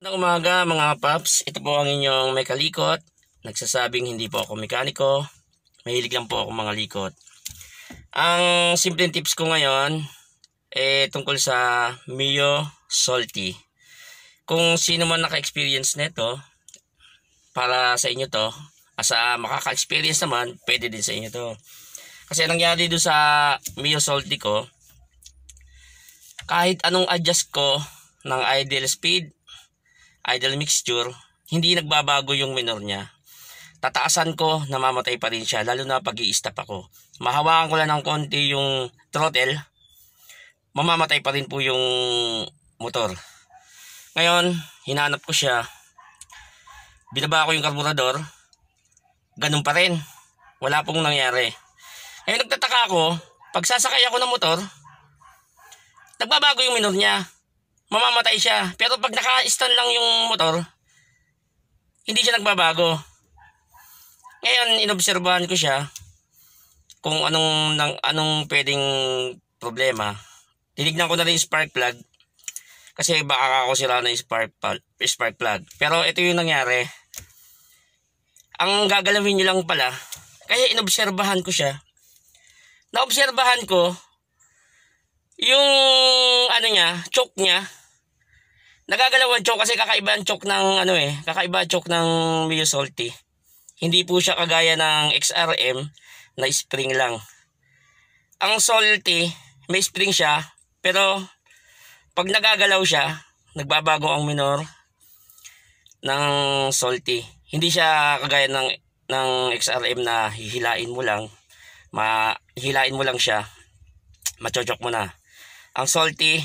Magandang umaga mga paps, ito po ang inyong may kalikot. Nagsasabing hindi po ako mekaniko, mahilig lang po ako mga likot. Ang simpleng tips ko ngayon, eh tungkol sa Mio Salty. Kung sino man naka-experience nito, para sa inyo to, asa ah, makaka-experience naman, pwede din sa inyo to. Kasi nangyari do sa Mio Salty ko, kahit anong adjust ko ng idle speed, idle mixture, hindi nagbabago yung minor niya. Tataasan ko, namamatay pa rin siya, lalo na pag i stop ako. Mahawakan ko lang ng konti yung throttle, mamamatay pa rin po yung motor. Ngayon, hinanap ko siya. Binaba ko yung karburador, ganun pa rin. Wala pong nangyari. Ngayon eh, nagtataka ako, pag sasakay ako ng motor, nagbabago yung minor niya mamamatay siya. Pero pag naka-stand lang yung motor, hindi siya nagbabago. Ngayon, inobserbahan ko siya kung anong nang, anong pwedeng problema. Tinignan ko na rin yung spark plug kasi baka ako sila na spark spark plug. Pero ito yung nangyari. Ang gagalawin niyo lang pala, kaya inobserbahan ko siya. Naobserbahan ko yung ano niya, choke niya, Nagagalaw ang choke kasi kakaiba ang choke ng ano eh, kakaiba ang choke ng Mio Salty. Eh. Hindi po siya kagaya ng XRM na spring lang. Ang Salty, eh, may spring siya, pero pag nagagalaw siya, nagbabago ang minor ng Salty. Eh. Hindi siya kagaya ng ng XRM na hihilain mo lang, mahihilain mo lang siya, machochok mo na. Ang Salty,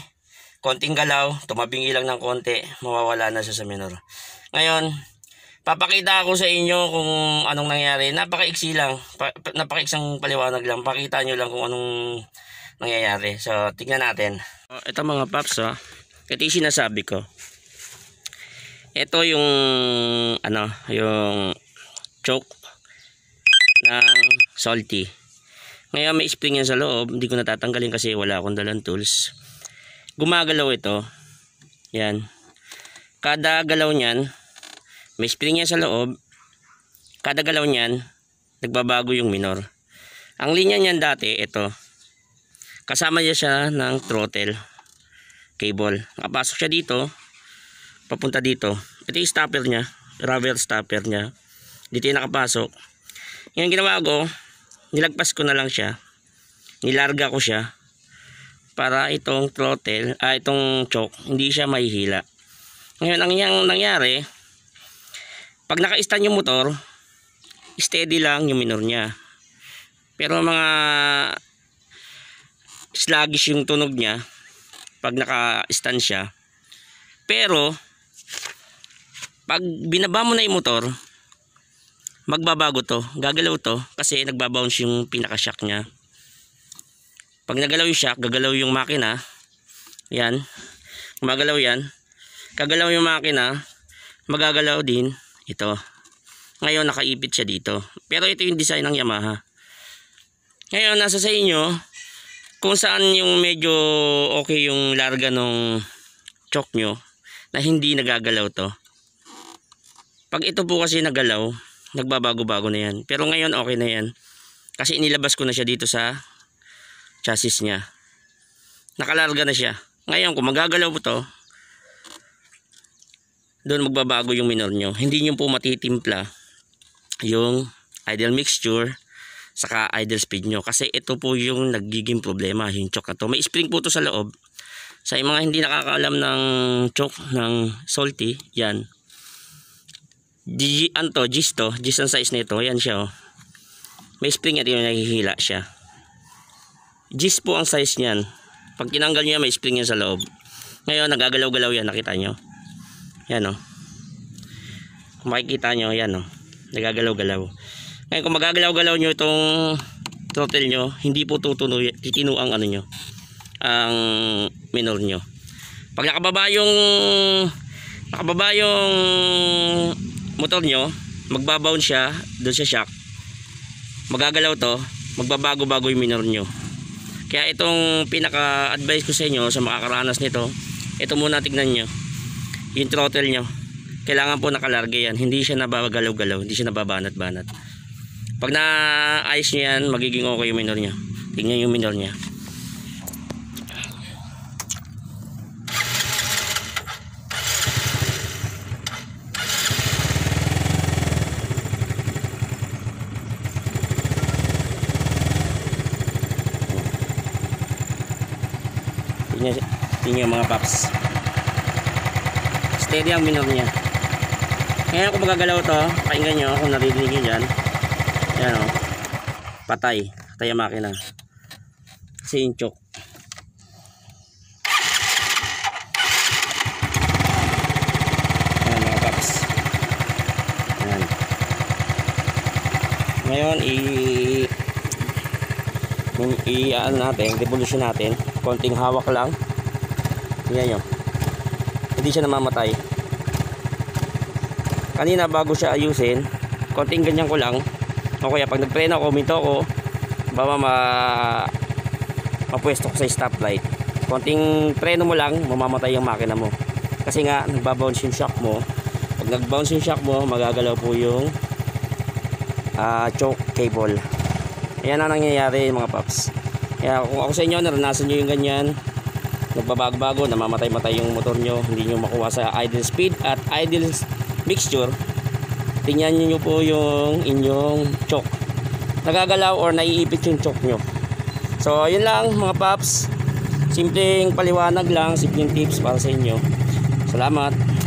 konting galaw, tumabingi lang ng konti, mawawala na siya sa minor. Ngayon, papakita ako sa inyo kung anong nangyari. Napakaiksi lang, pa, napakaiksang paliwanag lang. Pakita nyo lang kung anong nangyayari. So, tignan natin. Oh, ito mga paps, oh. ito yung sinasabi ko. Ito yung, ano, yung choke ng salty. Ngayon may spring yan sa loob, hindi ko natatanggalin kasi wala akong dalang tools gumagalaw ito. Yan. Kada galaw niyan, may spring yan sa loob. Kada galaw niyan, nagbabago yung minor. Ang linya niyan dati, ito. Kasama niya siya ng throttle cable. Nakapasok siya dito, papunta dito. Ito yung stopper niya, rubber stopper niya. Dito yung nakapasok. Yung ginawa ko, nilagpas ko na lang siya. Nilarga ko siya para itong throttle, ah, itong choke, hindi siya mahihila. Ngayon, ang yang nangyari, pag naka-stand yung motor, steady lang yung minor niya. Pero mga sluggish yung tunog niya pag naka-stand siya. Pero, pag binaba mo na yung motor, magbabago to, gagalaw to kasi nagbabounce yung pinaka-shock niya. Pag nagalaw siya gagalaw yung makina. Yan. Magalaw yan. Kagalaw yung makina, magagalaw din ito. Ngayon nakaipit siya dito. Pero ito yung design ng Yamaha. Ngayon nasa sa inyo kung saan yung medyo okay yung larga nung choke nyo na hindi nagagalaw to. Pag ito po kasi nagalaw, nagbabago-bago na yan. Pero ngayon okay na yan. Kasi inilabas ko na siya dito sa chassis niya. Nakalarga na siya. Ngayon kung magagalaw mo to, doon magbabago yung minor nyo. Hindi nyo po matitimpla yung idle mixture saka idle speed nyo. Kasi ito po yung nagiging problema, yung choke na to. May spring po to sa loob. Sa mga hindi nakakaalam ng choke ng salty, yan. G, anto, G's to, G's ang size nito, yan siya oh. May spring at yung nahihila siya. Gis po ang size niyan. Pag tinanggal niya may spring yan sa loob. Ngayon nagagalaw-galaw yan nakita nyo. Yan o. Oh. Kung makikita nyo yan o. Oh. Nagagalaw-galaw. Ngayon kung magagalaw-galaw nyo itong throttle nyo hindi po tutunoy, titino ang ano nyo. Ang minor nyo. Pag nakababa yung nakababa yung motor nyo magbabound siya doon sa shock magagalaw to magbabago-bago yung minor nyo kaya itong pinaka-advise ko sa inyo sa makakaranas nito, ito muna tignan nyo. Yung throttle nyo. Kailangan po nakalarge yan. Hindi siya nabagalaw-galaw. Hindi siya nababanat-banat. Pag na-ayos nyo yan, magiging okay yung minor nyo. Tignan yung minor niya. niya niya mga paps steady ang minor niya ngayon kung magagalaw to pakinggan nyo kung naririnig nyo dyan yan o oh. patay patay ang makina kasi yung choke yan mga paps yan ngayon i i ano natin revolution natin konting hawak lang yan yun hindi siya namamatay kanina bago siya ayusin konting ganyan ko lang o kaya pag nagpreno ako minto ako baba ma mapwesto ko sa stoplight konting preno mo lang mamamatay yung makina mo kasi nga nagbabounce yung shock mo pag nagbounce yung shock mo magagalaw po yung uh, choke cable ayan ang nangyayari mga paps kaya kung ako sa inyo, naranasan nyo yung ganyan, nagbabago-bago, namamatay-matay yung motor nyo, hindi nyo makuha sa idle speed at idle mixture, tingnan nyo po yung inyong choke. Nagagalaw or naiipit yung choke nyo. So, yun lang mga paps. Simpleng paliwanag lang, simpleng tips para sa inyo. Salamat.